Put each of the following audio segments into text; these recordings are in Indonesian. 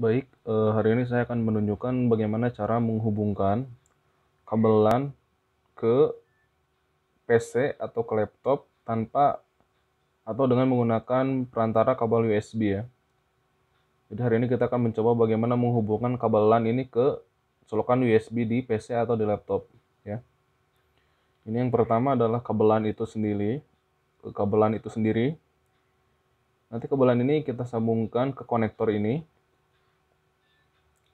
Baik, eh, hari ini saya akan menunjukkan bagaimana cara menghubungkan kabel LAN ke PC atau ke laptop tanpa atau dengan menggunakan perantara kabel USB ya. Jadi hari ini kita akan mencoba bagaimana menghubungkan kabel LAN ini ke colokan USB di PC atau di laptop ya. Ini yang pertama adalah kabel LAN itu sendiri, kabel LAN itu sendiri. Nanti kabel LAN ini kita sambungkan ke konektor ini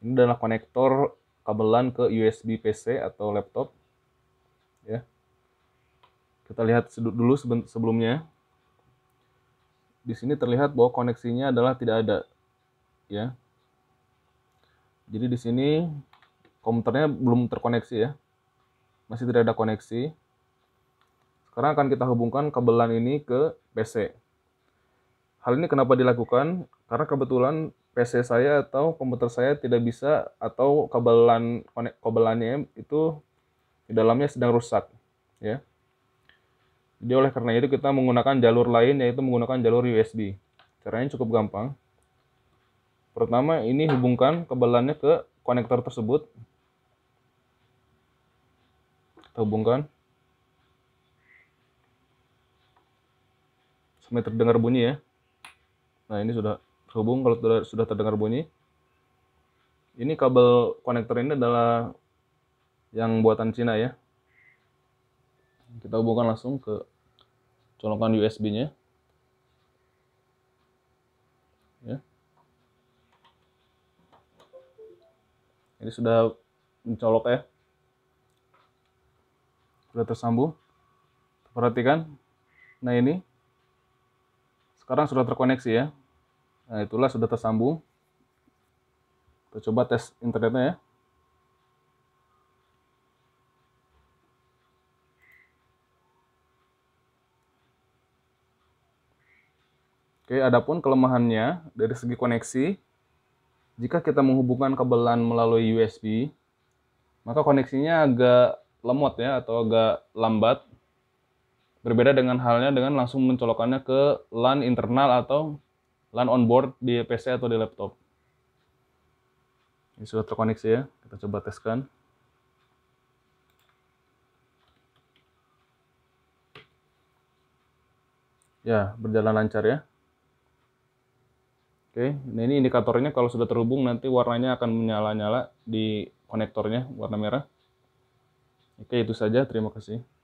ini adalah konektor kabelan ke USB PC atau laptop. Ya. Kita lihat dulu sebelumnya. Di sini terlihat bahwa koneksinya adalah tidak ada. Ya. Jadi di sini komputernya belum terkoneksi ya. Masih tidak ada koneksi. Sekarang akan kita hubungkan kabelan ini ke PC. Hal ini kenapa dilakukan? Karena kebetulan PC saya atau komputer saya tidak bisa atau kabelan konek kabelannya itu di dalamnya sedang rusak ya. Jadi oleh karena itu kita menggunakan jalur lain yaitu menggunakan jalur USB. Caranya cukup gampang. Pertama ini hubungkan kabelannya ke konektor tersebut. Kita hubungkan. Sampai terdengar bunyi ya. Nah ini sudah terhubung kalau sudah terdengar bunyi. Ini kabel konektor ini adalah yang buatan Cina ya. Kita hubungkan langsung ke colokan USB-nya. Ya. Ini sudah mencolok ya. Sudah tersambung. Perhatikan. Nah ini. Sekarang sudah terkoneksi ya. Nah, itulah sudah tersambung. Kita coba tes internetnya ya. Oke, adapun kelemahannya dari segi koneksi, jika kita menghubungkan kabelan melalui USB, maka koneksinya agak lemot ya atau agak lambat. Berbeda dengan halnya dengan langsung mencolokkannya ke LAN internal atau LAN on board di PC atau di laptop. Ini sudah terkoneksi ya, kita coba teskan. Ya, berjalan lancar ya. Oke, nah ini indikatornya kalau sudah terhubung nanti warnanya akan menyala-nyala di konektornya warna merah. Oke, itu saja. Terima kasih.